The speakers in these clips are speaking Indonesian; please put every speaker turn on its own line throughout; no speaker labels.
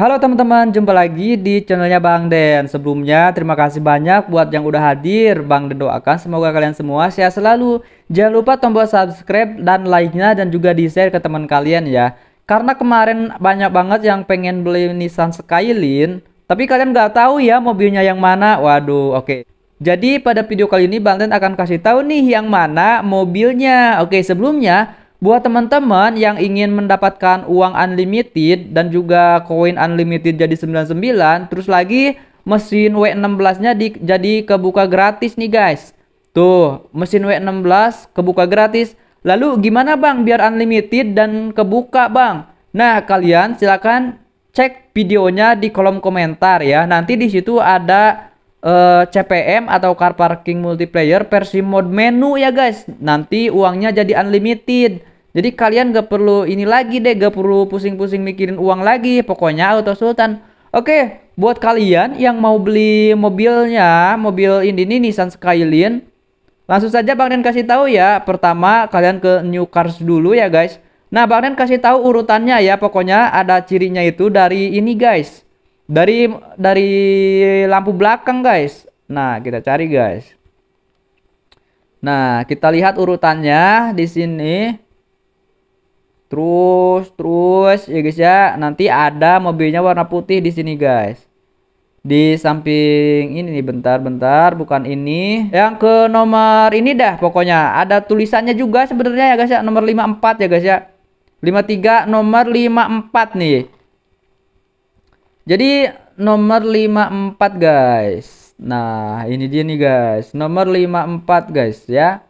Halo teman-teman, jumpa lagi di channelnya Bang Den. Sebelumnya, terima kasih banyak buat yang udah hadir. Bang Den doakan semoga kalian semua sehat selalu. Jangan lupa tombol subscribe dan like-nya dan juga di-share ke teman kalian ya. Karena kemarin banyak banget yang pengen beli Nissan Skyline, tapi kalian nggak tahu ya mobilnya yang mana. Waduh, oke. Okay. Jadi pada video kali ini Bang Den akan kasih tahu nih yang mana mobilnya. Oke, okay, sebelumnya Buat teman-teman yang ingin mendapatkan uang unlimited dan juga koin unlimited jadi 99, terus lagi mesin W16-nya di, jadi kebuka gratis nih guys. Tuh, mesin W16 kebuka gratis. Lalu gimana Bang biar unlimited dan kebuka Bang? Nah, kalian silahkan cek videonya di kolom komentar ya. Nanti di situ ada uh, eh, CPM atau car parking multiplayer versi mode menu ya guys. Nanti uangnya jadi unlimited. Jadi kalian gak perlu ini lagi deh, gak perlu pusing-pusing mikirin uang lagi. Pokoknya Auto Sultan. Oke, buat kalian yang mau beli mobilnya, mobil ini nih Nissan Skyline, langsung saja Bang Ren kasih tahu ya. Pertama kalian ke New Cars dulu ya guys. Nah Bang Ren kasih tahu urutannya ya. Pokoknya ada cirinya itu dari ini guys. Dari dari lampu belakang guys. Nah kita cari guys. Nah kita lihat urutannya di sini. Terus, terus ya guys ya, nanti ada mobilnya warna putih di sini guys. Di samping ini nih bentar-bentar, bukan ini. Yang ke nomor ini dah pokoknya. Ada tulisannya juga sebenarnya ya guys ya, nomor 54 ya guys ya. 53 nomor 54 nih. Jadi nomor 54 guys. Nah, ini dia nih guys, nomor 54 guys ya.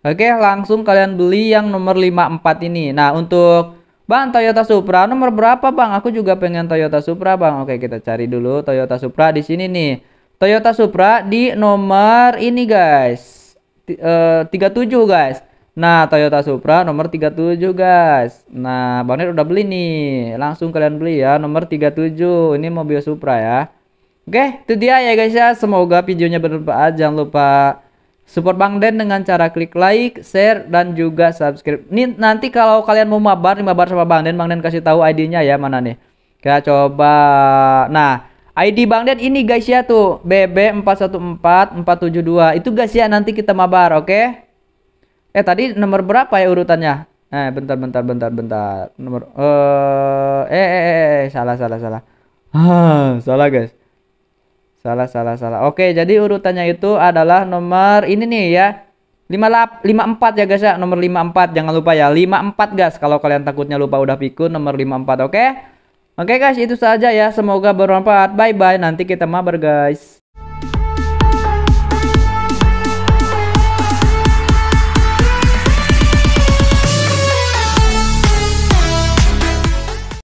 Oke, langsung kalian beli yang nomor 54 ini. Nah, untuk Bang Toyota Supra nomor berapa, Bang? Aku juga pengen Toyota Supra, Bang. Oke, kita cari dulu Toyota Supra di sini nih. Toyota Supra di nomor ini, guys. T uh, 37, guys. Nah, Toyota Supra nomor 37, guys. Nah, Bang udah beli nih. Langsung kalian beli ya, nomor 37. Ini mobil Supra ya. Oke, itu dia ya guys ya. Semoga videonya bermanfaat. Jangan lupa Support Bang Den dengan cara klik like, share, dan juga subscribe. Ini nanti kalau kalian mau mabar, nih mabar sama Bang Den, Bang Den kasih tahu ID-nya ya mana nih. Kita coba. Nah, ID Bang Den ini guys ya tuh BB414472. Itu guys ya nanti kita mabar, oke? Okay? Eh tadi nomor berapa ya urutannya? Eh bentar bentar bentar bentar. Nomor eh eh, eh, eh salah salah salah. Ah, salah guys. Salah, salah, salah. Oke, jadi urutannya itu adalah nomor ini nih ya. lima 54 ya guys ya, nomor 54 jangan lupa ya. 54 guys kalau kalian takutnya lupa udah pikun nomor 54, oke? Oke guys, itu saja ya. Semoga bermanfaat. Bye bye. Nanti kita mabar guys.